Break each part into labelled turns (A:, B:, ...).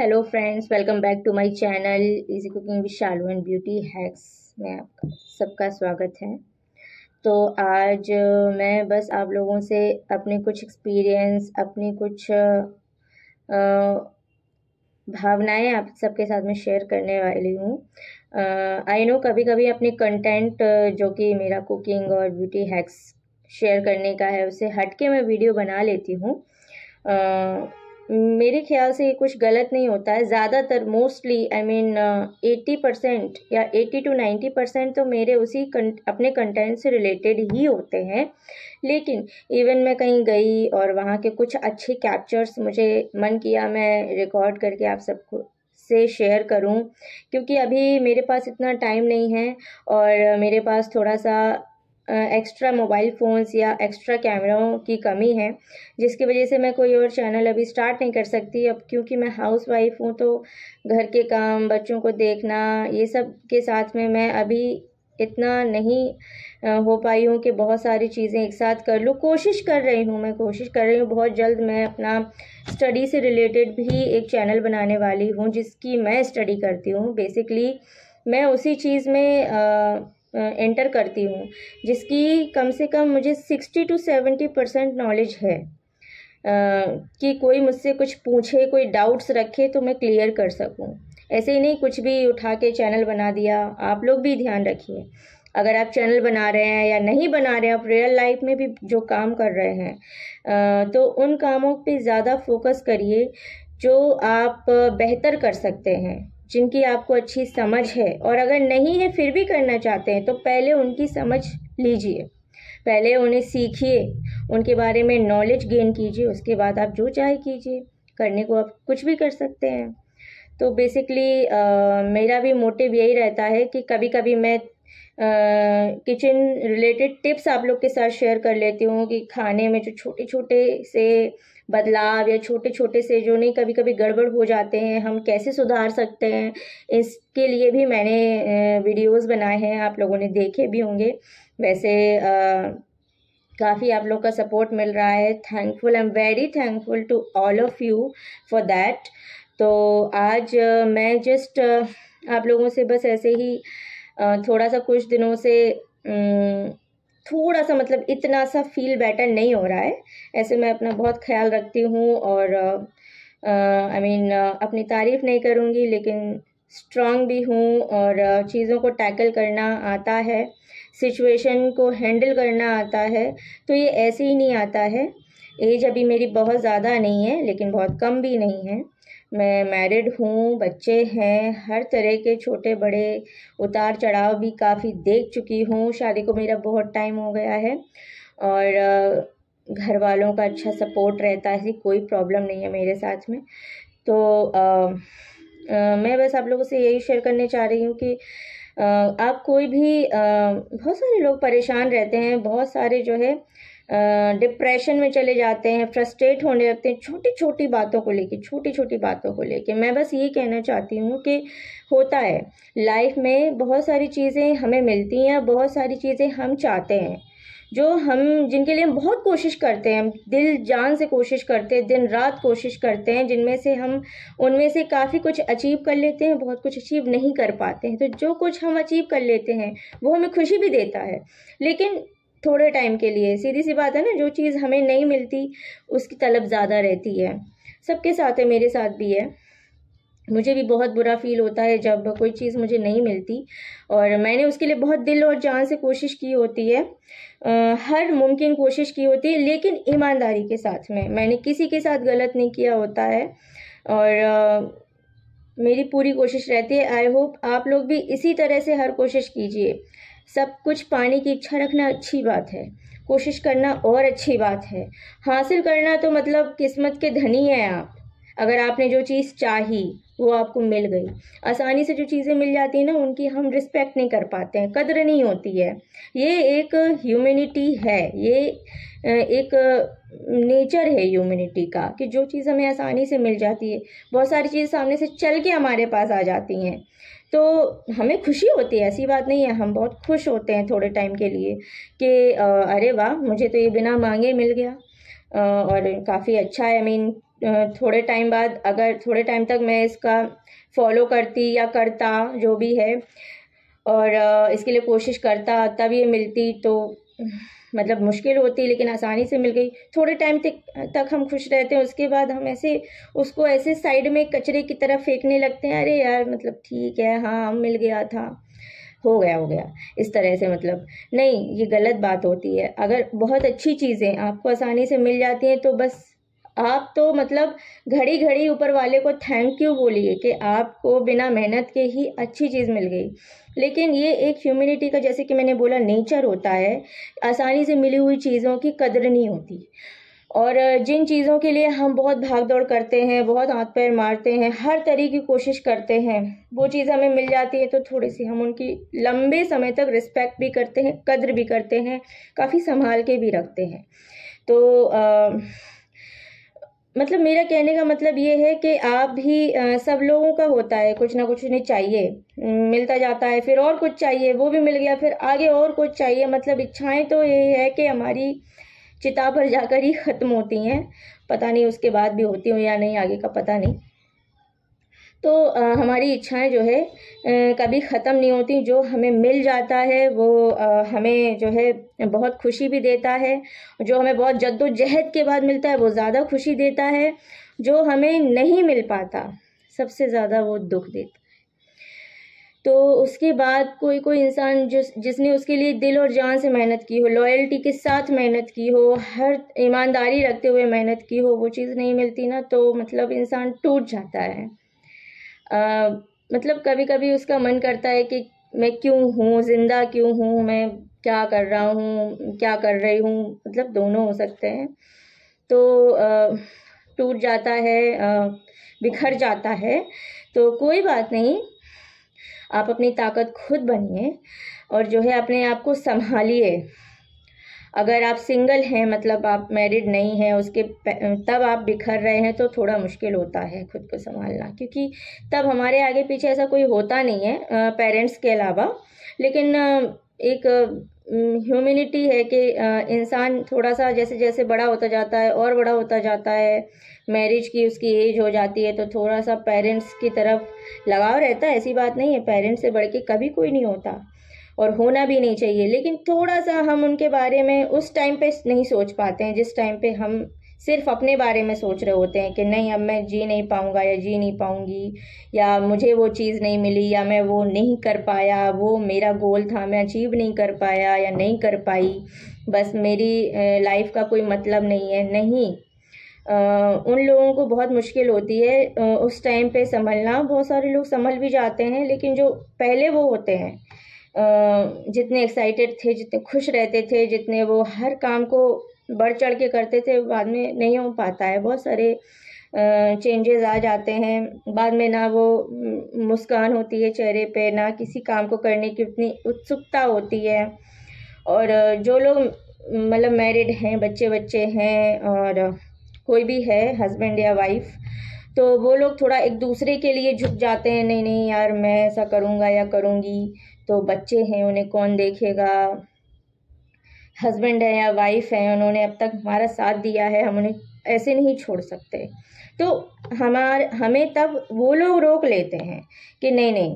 A: hello friends welcome back to my channel easy cooking with Shalu and beauty hacks में आपका सबका स्वागत है तो आज मैं बस आप लोगों से अपने कुछ एक्सपीरियंस अपनी कुछ भावनाएं आप सबके साथ में शेयर करने वाली हूँ आई नो कभी कभी अपने कंटेंट जो कि मेरा कुकिंग और ब्यूटी हैक्स शेयर करने का है उसे हटके मैं वीडियो बना लेती हूँ मेरे ख्याल से ये कुछ गलत नहीं होता है ज़्यादातर mostly I mean eighty percent या एट्टी टू नाइन्टी परसेंट तो मेरे उसी कंट अपने कंटेंट से रिलेटेड ही होते हैं लेकिन इवन मैं कहीं गई और वहाँ के कुछ अच्छे कैप्चर्स मुझे मन किया मैं रिकॉर्ड करके आप सबको से शेयर करूं क्योंकि अभी मेरे पास इतना टाइम नहीं है और मेरे पास थोड़ा सा एक्स्ट्रा मोबाइल फ़ोन्स या एक्स्ट्रा कैमरों की कमी है जिसकी वजह से मैं कोई और चैनल अभी स्टार्ट नहीं कर सकती अब क्योंकि मैं हाउस वाइफ हूँ तो घर के काम बच्चों को देखना ये सब के साथ में मैं अभी इतना नहीं हो पाई हूँ कि बहुत सारी चीज़ें एक साथ कर लूँ कोशिश कर रही हूँ मैं कोशिश कर रही हूँ बहुत जल्द मैं अपना स्टडी से रिलेटेड भी एक चैनल बनाने वाली हूँ जिसकी मैं स्टडी करती हूँ बेसिकली मैं उसी चीज़ में आ, एंटर करती हूँ जिसकी कम से कम मुझे sixty to seventy percent knowledge है कि कोई मुझसे कुछ पूछे कोई डाउट्स रखे तो मैं क्लियर कर सकूँ ऐसे ही नहीं कुछ भी उठा के चैनल बना दिया आप लोग भी ध्यान रखिए अगर आप चैनल बना रहे हैं या नहीं बना रहे हैं आप रियल लाइफ में भी जो काम कर रहे हैं तो उन कामों पे ज़्यादा फोकस करिए जो आप बेहतर कर सकते हैं जिनकी आपको अच्छी समझ है और अगर नहीं है फिर भी करना चाहते हैं तो पहले उनकी समझ लीजिए पहले उन्हें सीखिए उनके बारे में नॉलेज गेन कीजिए उसके बाद आप जो चाहे कीजिए करने को आप कुछ भी कर सकते हैं तो बेसिकली uh, मेरा भी मोटिव यही रहता है कि कभी कभी मैं किचन रिलेटेड टिप्स आप लोग के साथ शेयर कर लेती हूँ कि खाने में जो छोटे छोटे से बदलाव या छोटे छोटे से जो नहीं कभी कभी गड़बड़ हो जाते हैं हम कैसे सुधार सकते हैं इसके लिए भी मैंने वीडियोस बनाए हैं आप लोगों ने देखे भी होंगे वैसे काफ़ी आप लोग का सपोर्ट मिल रहा है thankful I am very thankful to all of you for that तो आज मैं जस्ट आप लोगों से बस ऐसे ही थोड़ा सा कुछ दिनों से थोड़ा सा मतलब इतना सा फील बेटर नहीं हो रहा है ऐसे मैं अपना बहुत ख्याल रखती हूँ और आई मीन अपनी तारीफ़ नहीं करूँगी लेकिन स्ट्रांग भी हूँ और चीज़ों को टैकल करना आता है सिचुएशन को हैंडल करना आता है तो ये ऐसे ही नहीं आता है एज अभी मेरी बहुत ज़्यादा नहीं है लेकिन बहुत कम भी नहीं है मैं मैरिड हूँ बच्चे हैं हर तरह के छोटे बड़े उतार चढ़ाव भी काफ़ी देख चुकी हूँ शादी को मेरा बहुत टाइम हो गया है और घर वालों का अच्छा सपोर्ट रहता है कोई प्रॉब्लम नहीं है मेरे साथ में तो आ, आ, मैं बस आप लोगों से यही शेयर करने चाह रही हूँ कि आप कोई भी बहुत सारे लोग परेशान रहते हैं बहुत सारे जो है डिप्रेशन में चले जाते हैं फ्रस्ट्रेट होने लगते हैं छोटी छोटी बातों को लेके छोटी छोटी बातों को लेके मैं बस ये कहना चाहती हूँ कि होता है लाइफ में बहुत सारी चीज़ें हमें मिलती हैं बहुत सारी चीज़ें हम चाहते हैं जो हम जिनके लिए हम बहुत कोशिश करते हैं हम दिल जान से कोशिश करते हैं दिन रात कोशिश करते हैं जिनमें से हम उनमें से काफ़ी कुछ अचीव कर लेते हैं बहुत कुछ अचीव नहीं कर पाते हैं तो जो कुछ हम अचीव कर लेते हैं वो हमें खुशी भी देता है लेकिन थोड़े टाइम के लिए सीधी सी बात है ना जो चीज़ हमें नहीं मिलती उसकी तलब ज़्यादा रहती है सबके साथ है मेरे साथ भी है मुझे भी बहुत बुरा फील होता है जब कोई चीज़ मुझे नहीं मिलती और मैंने उसके लिए बहुत दिल और जान से कोशिश की होती है आ, हर मुमकिन कोशिश की होती है लेकिन ईमानदारी के साथ में मैंने किसी के साथ गलत नहीं किया होता है और आ, मेरी पूरी कोशिश रहती है आई होप आप लोग भी इसी तरह से हर कोशिश कीजिए सब कुछ पाने की इच्छा रखना अच्छी बात है कोशिश करना और अच्छी बात है हासिल करना तो मतलब किस्मत के धनी हैं आप अगर आपने जो चीज़ चाही वो आपको मिल गई आसानी से जो चीज़ें मिल जाती हैं ना उनकी हम रिस्पेक्ट नहीं कर पाते हैं कदर नहीं होती है ये एक ह्यूमिनिटी है ये एक नेचर है ह्यूमिनिटी का कि जो चीज़ हमें आसानी से मिल जाती है बहुत सारी चीज़ सामने से चल के हमारे पास आ जाती हैं तो हमें खुशी होती है ऐसी बात नहीं है हम बहुत खुश होते हैं थोड़े टाइम के लिए कि अरे वाह मुझे तो ये बिना मांगे मिल गया और काफ़ी अच्छा है आई I मीन mean, थोड़े टाइम बाद अगर थोड़े टाइम तक मैं इसका फॉलो करती या करता जो भी है और इसके लिए कोशिश करता तब ये मिलती तो मतलब मुश्किल होती लेकिन आसानी से मिल गई थोड़े टाइम तक हम खुश रहते हैं उसके बाद हम ऐसे उसको ऐसे साइड में कचरे की तरफ फेंकने लगते हैं अरे यार मतलब ठीक है हाँ मिल गया था हो गया हो गया इस तरह से मतलब नहीं ये गलत बात होती है अगर बहुत अच्छी चीज़ें आपको आसानी से मिल जाती हैं तो बस आप तो मतलब घड़ी घड़ी ऊपर वाले को थैंक यू बोलिए कि आपको बिना मेहनत के ही अच्छी चीज़ मिल गई लेकिन ये एक ह्यूमिनिटी का जैसे कि मैंने बोला नेचर होता है आसानी से मिली हुई चीज़ों की कदर नहीं होती और जिन चीज़ों के लिए हम बहुत भाग दौड़ करते हैं बहुत हाथ पैर मारते हैं हर तरीके की कोशिश करते हैं वो चीज़ हमें मिल जाती है तो थोड़ी सी हम उनकी लंबे समय तक रिस्पेक्ट भी करते हैं कद्र भी करते हैं काफ़ी संभाल के भी रखते हैं तो आ, मतलब मेरा कहने का मतलब ये है कि आप भी आ, सब लोगों का होता है कुछ ना कुछ उन्हें चाहिए मिलता जाता है फिर और कुछ चाहिए वो भी मिल गया फिर आगे और कुछ चाहिए मतलब इच्छाएं तो ये है कि हमारी चिता पर जाकर ही ख़त्म होती हैं पता नहीं उसके बाद भी होती हूँ या नहीं आगे का पता नहीं तो हमारी इच्छाएं जो है कभी ख़त्म नहीं होती जो हमें मिल जाता है वो हमें जो है बहुत खुशी भी देता है जो हमें बहुत जद्दोजहद के बाद मिलता है वो ज़्यादा खुशी देता है जो हमें नहीं मिल पाता सबसे ज़्यादा वो दुख देता तो उसके बाद कोई कोई इंसान जिस जिसने उसके लिए दिल और जान से मेहनत की हो लॉयल्टी के साथ मेहनत की हो हर ईमानदारी रखते हुए मेहनत की हो वो चीज़ नहीं मिलती ना तो मतलब इंसान टूट जाता है मतलब कभी कभी उसका मन करता है कि मैं क्यों हूँ ज़िंदा क्यों हूँ मैं क्या कर रहा हूँ क्या कर रही हूँ मतलब दोनों हो सकते हैं तो टूट जाता है बिखर जाता है तो कोई बात नहीं आप अपनी ताकत खुद बनिए और जो है अपने आप को संभालिए अगर आप सिंगल हैं मतलब आप मैरिड नहीं हैं उसके तब आप बिखर रहे हैं तो थोड़ा मुश्किल होता है खुद को संभालना क्योंकि तब हमारे आगे पीछे ऐसा कोई होता नहीं है पेरेंट्स के अलावा लेकिन एक ह्यूमिनिटी है कि इंसान थोड़ा सा जैसे जैसे बड़ा होता जाता है और बड़ा होता जाता है मैरिज की उसकी एज हो जाती है तो थोड़ा सा पेरेंट्स की तरफ लगाव रहता है ऐसी बात नहीं है पेरेंट्स से बढ़ के कभी कोई नहीं होता और होना भी नहीं चाहिए लेकिन थोड़ा सा हम उनके बारे में उस टाइम पे नहीं सोच पाते हैं जिस टाइम पे हम सिर्फ अपने बारे में सोच रहे होते हैं कि नहीं अब मैं जी नहीं पाऊँगा या जी नहीं पाऊंगी या मुझे वो चीज़ नहीं मिली या मैं वो नहीं कर पाया वो मेरा गोल था मैं अचीव नहीं कर पाया या नहीं कर पाई बस मेरी लाइफ का कोई मतलब नहीं है नहीं आ, उन लोगों को बहुत मुश्किल होती है उस टाइम पे संभलना बहुत सारे लोग संभल भी जाते हैं लेकिन जो पहले वो होते हैं जितने एक्साइटेड थे जितने खुश रहते थे जितने वो हर काम को बढ़ चढ़ के करते थे बाद में नहीं हो पाता है बहुत सारे चेंजेस आ जाते हैं बाद में ना वो मुस्कान होती है चेहरे पे ना किसी काम को करने की उतनी उत्सुकता होती है और जो लोग मतलब मैरिड हैं बच्चे बच्चे हैं और कोई भी है हस्बैंड या वाइफ तो वो लोग थोड़ा एक दूसरे के लिए झुक जाते हैं नहीं नहीं यार मैं ऐसा करूँगा या करूँगी तो बच्चे हैं उन्हें कौन देखेगा हस्बैंड है या वाइफ है उन्होंने अब तक हमारा साथ दिया है हम उन्हें ऐसे नहीं छोड़ सकते तो हमार हमें तब वो लोग रोक लेते हैं कि नहीं नहीं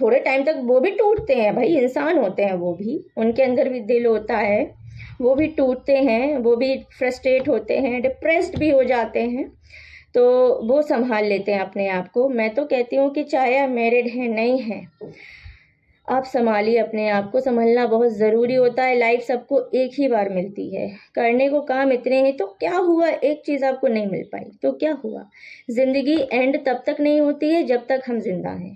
A: थोड़े टाइम तक वो भी टूटते हैं भाई इंसान होते हैं वो भी उनके अंदर भी दिल होता है वो भी टूटते हैं वो भी फ्रस्ट्रेट होते हैं डिप्रेस्ड भी हो जाते हैं तो वो संभाल लेते हैं अपने आप को मैं तो कहती हूँ कि चाहे मेरिड मैरिड हैं नहीं हैं आप संभालिए अपने आप को संभलना बहुत ज़रूरी होता है लाइफ सबको एक ही बार मिलती है करने को काम इतने हैं तो क्या हुआ एक चीज़ आपको नहीं मिल पाई तो क्या हुआ ज़िंदगी एंड तब तक नहीं होती है जब तक हम जिंदा हैं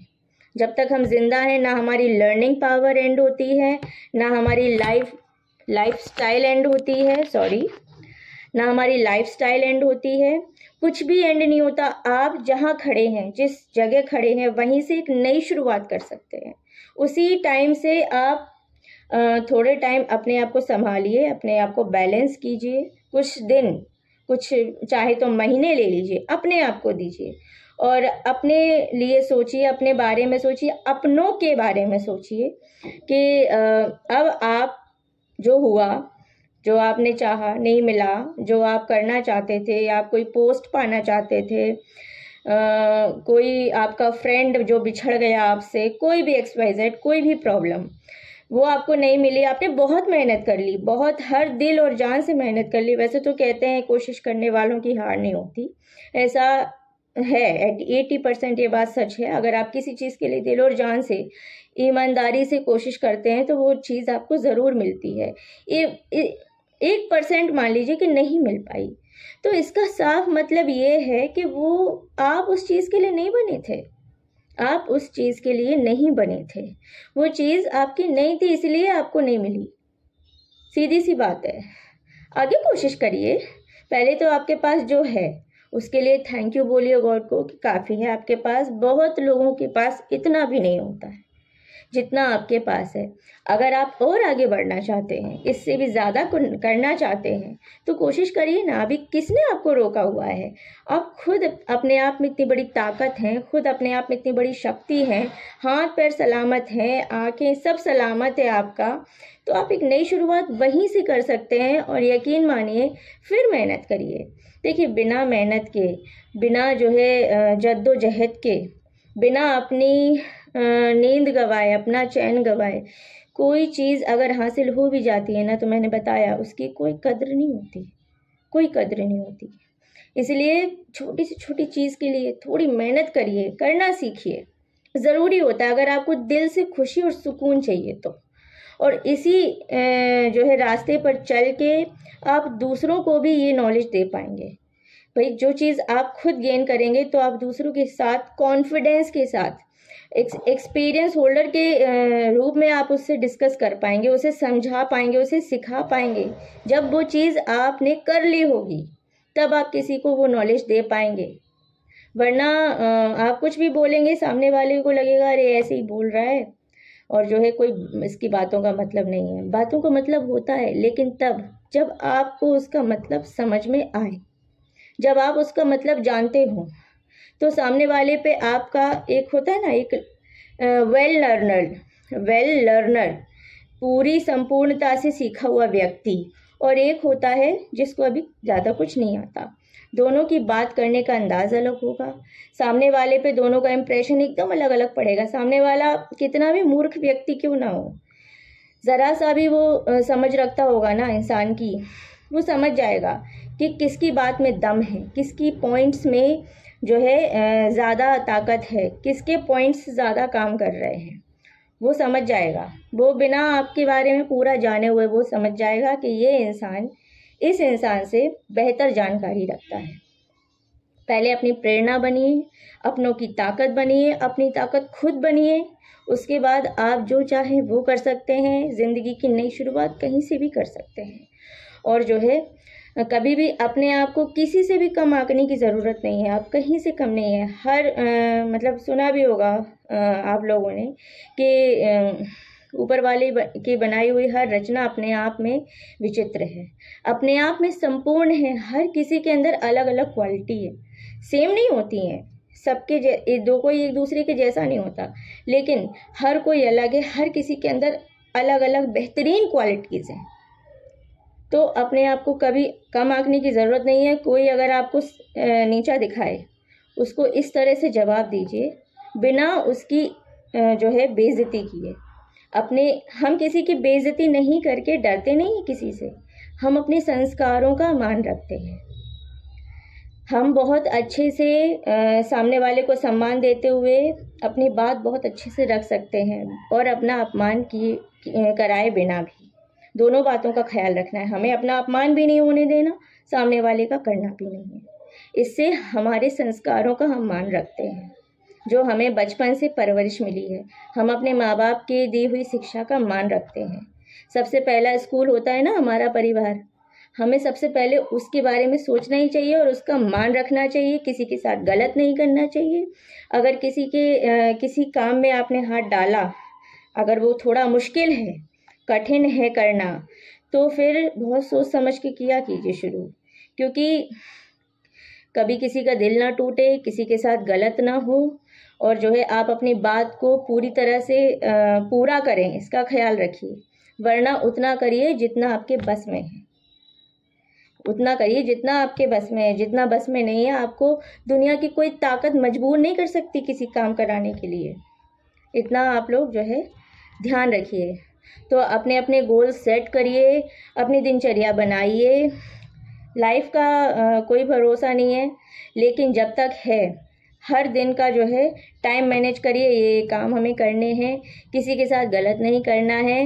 A: जब तक हम जिंदा हैं ना हमारी लर्निंग पावर एंड होती है ना हमारी लाइफ लाइफ स्टाइल एंड होती है सॉरी ना हमारी लाइफ स्टाइल एंड होती है कुछ भी एंड नहीं होता आप जहाँ खड़े हैं जिस जगह खड़े हैं वहीं से एक नई शुरुआत कर सकते हैं उसी टाइम से आप थोड़े टाइम अपने आप को संभालिए अपने आप को बैलेंस कीजिए कुछ दिन कुछ चाहे तो महीने ले लीजिए अपने आप को दीजिए और अपने लिए सोचिए अपने बारे में सोचिए अपनों के बारे में सोचिए कि अब आप जो हुआ जो आपने चाहा नहीं मिला जो आप करना चाहते थे आप कोई पोस्ट पाना चाहते थे कोई आपका फ्रेंड जो बिछड़ गया आपसे कोई भी एक्सपाइजेड कोई भी प्रॉब्लम वो आपको नहीं मिली आपने बहुत मेहनत कर ली बहुत हर दिल और जान से मेहनत कर ली वैसे तो कहते हैं कोशिश करने वालों की हार नहीं होती ऐसा है एटी परसेंट ये बात सच है अगर आप किसी चीज़ के लिए दिल और जान से ईमानदारी से कोशिश करते हैं तो वो चीज़ आपको ज़रूर मिलती है ये एक परसेंट मान लीजिए कि नहीं मिल पाई तो इसका साफ मतलब ये है कि वो आप उस चीज़ के लिए नहीं बने थे आप उस चीज़ के लिए नहीं बने थे वो चीज़ आपकी नहीं थी इसलिए आपको नहीं मिली सीधी सी बात है आगे कोशिश करिए पहले तो आपके पास जो है उसके लिए थैंक यू बोलिए गॉड को कि काफ़ी है आपके पास बहुत लोगों के पास इतना भी नहीं होता है जितना आपके पास है अगर आप और आगे बढ़ना चाहते हैं इससे भी ज़्यादा करना चाहते हैं तो कोशिश करिए ना अभी किसने आपको रोका हुआ है आप खुद अपने आप में इतनी बड़ी ताकत हैं खुद अपने आप में इतनी बड़ी शक्ति है हाथ पैर सलामत हैं आँखें सब सलामत है आपका तो आप एक नई शुरुआत वहीं से कर सकते हैं और यकीन मानिए फिर मेहनत करिए देखिए बिना मेहनत के बिना जो है जद्दोजहद के बिना अपनी नींद गवाए अपना चैन गवाए कोई चीज़ अगर हासिल हो भी जाती है ना तो मैंने बताया उसकी कोई कद्र नहीं होती कोई कद्र नहीं होती इसलिए छोटी से छोटी चीज़ के लिए थोड़ी मेहनत करिए करना सीखिए ज़रूरी होता है अगर आपको दिल से खुशी और सुकून चाहिए तो और इसी जो है रास्ते पर चल के आप दूसरों को भी ये नॉलेज दे पाएंगे भाई जो चीज़ आप खुद गेन करेंगे तो आप दूसरों के साथ कॉन्फिडेंस के साथ एक्सपीरियंस होल्डर के eh, रूप में आप उससे डिस्कस कर पाएंगे उसे समझा पाएंगे उसे सिखा पाएंगे जब वो चीज़ आपने कर ली होगी तब आप किसी को वो नॉलेज दे पाएंगे वरना eh, आप कुछ भी बोलेंगे सामने वाले को लगेगा अरे ऐसे ही बोल रहा है और जो है कोई इसकी बातों का मतलब नहीं है बातों का मतलब होता है लेकिन तब जब आपको उसका मतलब समझ में आए जब आप उसका मतलब जानते हों तो सामने वाले पे आपका एक होता है ना एक वेल लर्नर वेल लर्नर पूरी संपूर्णता से सीखा हुआ व्यक्ति और एक होता है जिसको अभी ज़्यादा कुछ नहीं आता दोनों की बात करने का अंदाज अलग होगा सामने वाले पे दोनों का इम्प्रेशन एकदम अलग अलग पड़ेगा सामने वाला कितना भी मूर्ख व्यक्ति क्यों ना हो ज़रा सा भी वो समझ रखता होगा ना इंसान की वो समझ जाएगा कि किसकी बात में दम है किसकी पॉइंट्स में जो है ज़्यादा ताकत है किसके पॉइंट्स ज़्यादा काम कर रहे हैं वो समझ जाएगा वो बिना आपके बारे में पूरा जाने हुए वो समझ जाएगा कि ये इंसान इस इंसान से बेहतर जानकारी रखता है पहले अपनी प्रेरणा बनिए अपनों की ताकत बनिए अपनी ताकत खुद बनिए उसके बाद आप जो चाहें वो कर सकते हैं ज़िंदगी की नई शुरुआत कहीं से भी कर सकते हैं और जो है कभी भी अपने आप को किसी से भी कम आंकने की ज़रूरत नहीं है आप कहीं से कम नहीं है हर आ, मतलब सुना भी होगा आ, आप लोगों ने कि ऊपर वाले की बनाई हुई हर रचना अपने आप में विचित्र है अपने आप में संपूर्ण है हर किसी के अंदर अलग अलग क्वालिटी है सेम नहीं होती हैं सबके दो कोई एक दूसरे के जैसा नहीं होता लेकिन हर कोई अलग है हर किसी के अंदर अलग अलग बेहतरीन क्वालिटीज़ हैं तो अपने आप को कभी कम आंकने की ज़रूरत नहीं है कोई अगर आपको नीचा दिखाए उसको इस तरह से जवाब दीजिए बिना उसकी जो है बेइज्जती किए अपने हम किसी की बेइज्जती नहीं करके डरते नहीं किसी से हम अपने संस्कारों का मान रखते हैं हम बहुत अच्छे से आ, सामने वाले को सम्मान देते हुए अपनी बात बहुत अच्छे से रख सकते हैं और अपना अपमान किए कराए बिना भी दोनों बातों का ख्याल रखना है हमें अपना अपमान भी नहीं होने देना सामने वाले का करना भी नहीं है इससे हमारे संस्कारों का हम मान रखते हैं जो हमें बचपन से परवरिश मिली है हम अपने माँ बाप की दी हुई शिक्षा का मान रखते हैं सबसे पहला स्कूल होता है ना हमारा परिवार हमें सबसे पहले उसके बारे में सोचना ही चाहिए और उसका मान रखना चाहिए किसी के साथ गलत नहीं करना चाहिए अगर किसी के आ, किसी काम में आपने हाथ डाला अगर वो थोड़ा मुश्किल है कठिन है करना तो फिर बहुत सोच समझ के किया कीजिए शुरू क्योंकि कभी किसी का दिल ना टूटे किसी के साथ गलत ना हो और जो है आप अपनी बात को पूरी तरह से पूरा करें इसका ख्याल रखिए वरना उतना करिए जितना आपके बस में है उतना करिए जितना आपके बस में है जितना बस में नहीं है आपको दुनिया की कोई ताकत मजबूर नहीं कर सकती किसी काम कराने के लिए इतना आप लोग जो है ध्यान रखिए तो अपने अपने गोल सेट करिए अपनी दिनचर्या बनाइए लाइफ का आ, कोई भरोसा नहीं है लेकिन जब तक है हर दिन का जो है टाइम मैनेज करिए ये काम हमें करने हैं किसी के साथ गलत नहीं करना है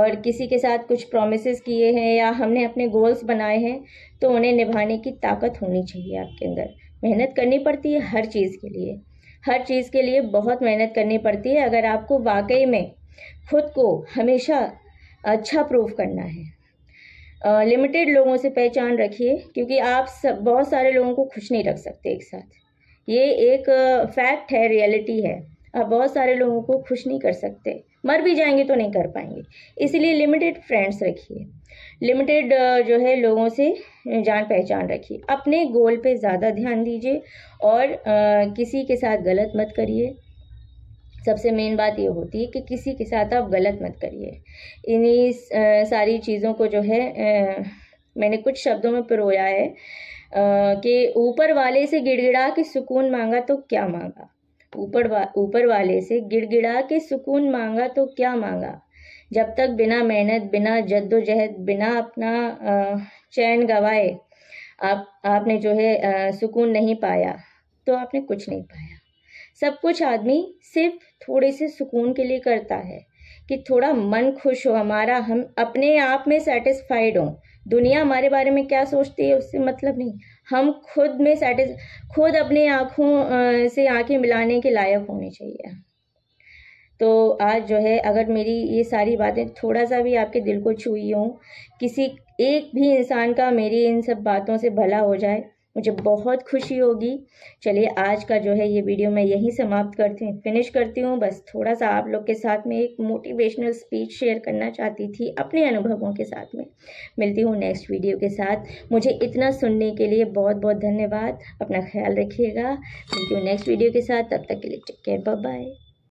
A: और किसी के साथ कुछ प्रोमिस किए हैं या हमने अपने गोल्स बनाए हैं तो उन्हें निभाने की ताकत होनी चाहिए आपके अंदर मेहनत करनी पड़ती है हर चीज़ के लिए हर चीज़ के लिए बहुत मेहनत करनी पड़ती है अगर आपको वाकई में खुद को हमेशा अच्छा प्रूव करना है लिमिटेड लोगों से पहचान रखिए क्योंकि आप सब बहुत सारे लोगों को खुश नहीं रख सकते एक साथ ये एक फैक्ट है रियलिटी है आप बहुत सारे लोगों को खुश नहीं कर सकते मर भी जाएंगे तो नहीं कर पाएंगे इसलिए लिमिटेड फ्रेंड्स रखिए लिमिटेड जो है लोगों से जान पहचान रखिए अपने गोल पे ज़्यादा ध्यान दीजिए और किसी के साथ गलत मत करिए सबसे मेन बात ये होती है कि किसी के साथ आप गलत मत करिए इन्हीं सारी चीज़ों को जो है मैंने कुछ शब्दों में परोया है कि ऊपर वाले से गिड़गिड़ा के सुकून मांगा तो क्या मांगा ऊपर वा ऊपर वाले से गिड़गिड़ा के सुकून मांगा तो क्या मांगा जब तक बिना मेहनत बिना जद्दोजहद बिना अपना चैन गवाए आप आपने जो है सुकून नहीं पाया तो आपने कुछ नहीं पाया सब कुछ आदमी सिर्फ थोड़े से सुकून के लिए करता है कि थोड़ा मन खुश हो हमारा हम अपने आप में सेटिस्फाइड हों दुनिया हमारे बारे में क्या सोचती है उससे मतलब नहीं हम खुद में सेटिस खुद अपने आँखों से आंखें मिलाने के लायक होने चाहिए तो आज जो है अगर मेरी ये सारी बातें थोड़ा सा भी आपके दिल को छूई हों किसी एक भी इंसान का मेरी इन सब बातों से भला हो जाए मुझे बहुत खुशी होगी चलिए आज का जो है ये वीडियो मैं यहीं समाप्त करती हूँ फिनिश करती हूँ बस थोड़ा सा आप लोग के साथ में एक मोटिवेशनल स्पीच शेयर करना चाहती थी अपने अनुभवों के साथ में मिलती हूँ नेक्स्ट वीडियो के साथ मुझे इतना सुनने के लिए बहुत बहुत धन्यवाद अपना ख्याल रखिएगा मिलती हूँ नेक्स्ट वीडियो के साथ तब तक के लिए टेक केयर बाय